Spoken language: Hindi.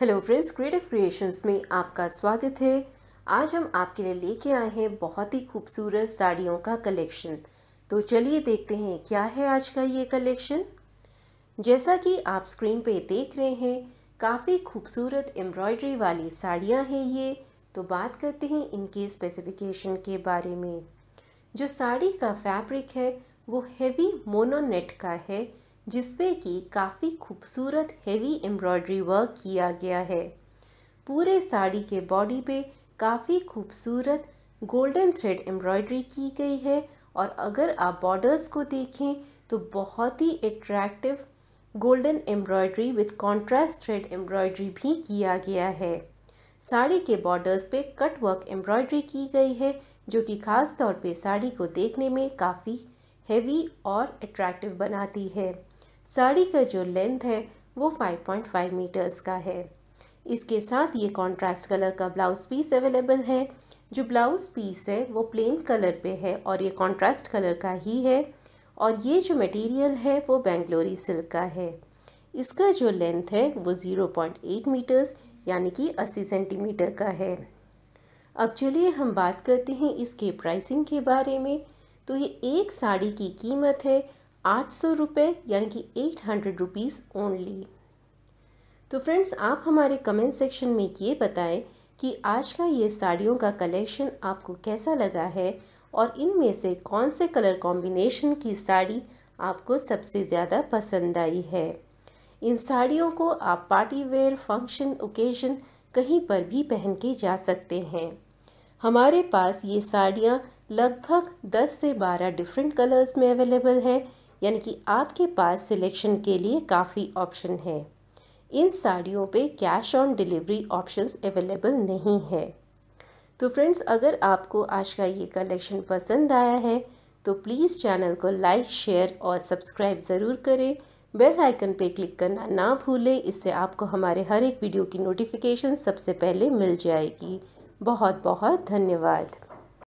हेलो फ्रेंड्स क्रिएटिव क्रिएशंस में आपका स्वागत है आज हम आपके लिए लेके आए हैं बहुत ही खूबसूरत साड़ियों का कलेक्शन तो चलिए देखते हैं क्या है आज का ये कलेक्शन जैसा कि आप स्क्रीन पे देख रहे हैं काफ़ी खूबसूरत एम्ब्रॉयडरी वाली साड़ियाँ हैं ये तो बात करते हैं इनके स्पेसिफिकेशन के बारे में जो साड़ी का फैब्रिक है वो हैवी मोनोनेट का है जिसपे कि काफ़ी खूबसूरत हेवी एम्ब्रॉयडरी वर्क किया गया है पूरे साड़ी के बॉडी पे काफ़ी खूबसूरत गोल्डन थ्रेड एम्ब्रॉयडरी की गई है और अगर आप बॉर्डर्स को देखें तो बहुत ही attractive golden embroidery with contrast thread embroidery भी किया गया है साड़ी के बॉर्डर्स पे कट वर्क एम्ब्रॉयडरी की गई है जो कि ख़ास तौर पे साड़ी को देखने में काफ़ी हैवी और अट्रैक्टिव बनाती है साड़ी का जो लेंथ है वो 5.5 मीटर्स का है इसके साथ ये कॉन्ट्रास्ट कलर का ब्लाउज़ पीस अवेलेबल है जो ब्लाउज़ पीस है वो प्लेन कलर पे है और ये कॉन्ट्रास्ट कलर का ही है और ये जो मटेरियल है वो बेंगलोरी सिल्क का है इसका जो लेंथ है वो ज़ीरो पॉइंट एट मीटर्स यानी कि अस्सी सेंटीमीटर का है अब चलिए हम बात करते हैं इसके प्राइसिंग के बारे में तो ये एक साड़ी की कीमत है आठ सौ रुपये यानी कि एट हंड्रेड रुपीज़ ओनली तो फ्रेंड्स आप हमारे कमेंट सेक्शन में ये बताएं कि आज का ये साड़ियों का कलेक्शन आपको कैसा लगा है और इनमें से कौन से कलर कॉम्बिनेशन की साड़ी आपको सबसे ज़्यादा पसंद आई है इन साड़ियों को आप पार्टी वेयर फंक्शन ओकेजन कहीं पर भी पहन के जा सकते हैं हमारे पास ये साड़ियाँ लगभग 10 से 12 डिफरेंट कलर्स में अवेलेबल है यानी कि आपके पास सिलेक्शन के लिए काफ़ी ऑप्शन है इन साड़ियों पे cash on delivery options available नहीं है तो फ्रेंड्स अगर आपको आज का ये कलेक्शन पसंद आया है तो प्लीज़ चैनल को लाइक शेयर और सब्सक्राइब ज़रूर करें बेल आइकन पे क्लिक करना ना भूलें इससे आपको हमारे हर एक वीडियो की नोटिफिकेशन सबसे पहले मिल जाएगी बहुत बहुत धन्यवाद